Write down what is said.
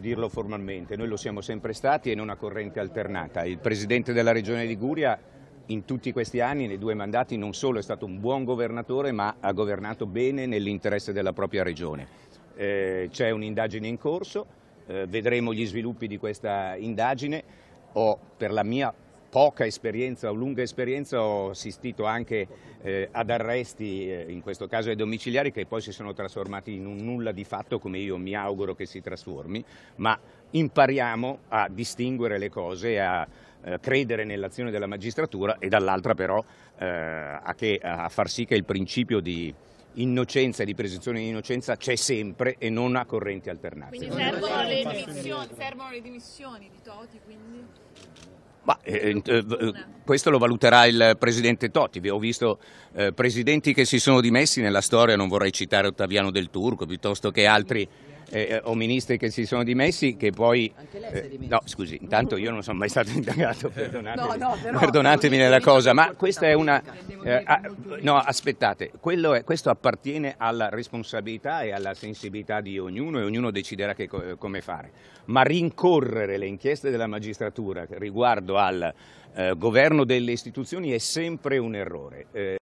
dirlo formalmente, noi lo siamo sempre stati e in una corrente alternata. Il Presidente della Regione Liguria in tutti questi anni, nei due mandati, non solo è stato un buon governatore ma ha governato bene nell'interesse della propria Regione. Eh, C'è un'indagine in corso, eh, vedremo gli sviluppi di questa indagine. Ho per la mia poca esperienza o lunga esperienza ho assistito anche eh, ad arresti, eh, in questo caso ai domiciliari, che poi si sono trasformati in un nulla di fatto come io mi auguro che si trasformi, ma impariamo a distinguere le cose, a eh, credere nell'azione della magistratura e dall'altra però eh, a, che, a far sì che il principio di innocenza e di presunzione di innocenza c'è sempre e non a correnti alternate. Quindi servono le dimissioni, servono le dimissioni di Toti? Quindi? Ma, eh, eh, eh, eh, questo lo valuterà il presidente Totti. Vi ho visto eh, presidenti che si sono dimessi nella storia, non vorrei citare Ottaviano Del Turco piuttosto che altri eh, eh, o ministri che si sono dimessi che poi... Anche lei eh, si è dimesso. no, scusi, intanto io non sono mai stato indagato, perdonatemi, no, no, però, perdonatemi nella cosa, ma questa è una... Eh, ah, no, aspettate, è, questo appartiene alla responsabilità e alla sensibilità di ognuno e ognuno deciderà che, come fare, ma rincorrere le inchieste della magistratura riguardo al eh, governo delle istituzioni è sempre un errore. Eh,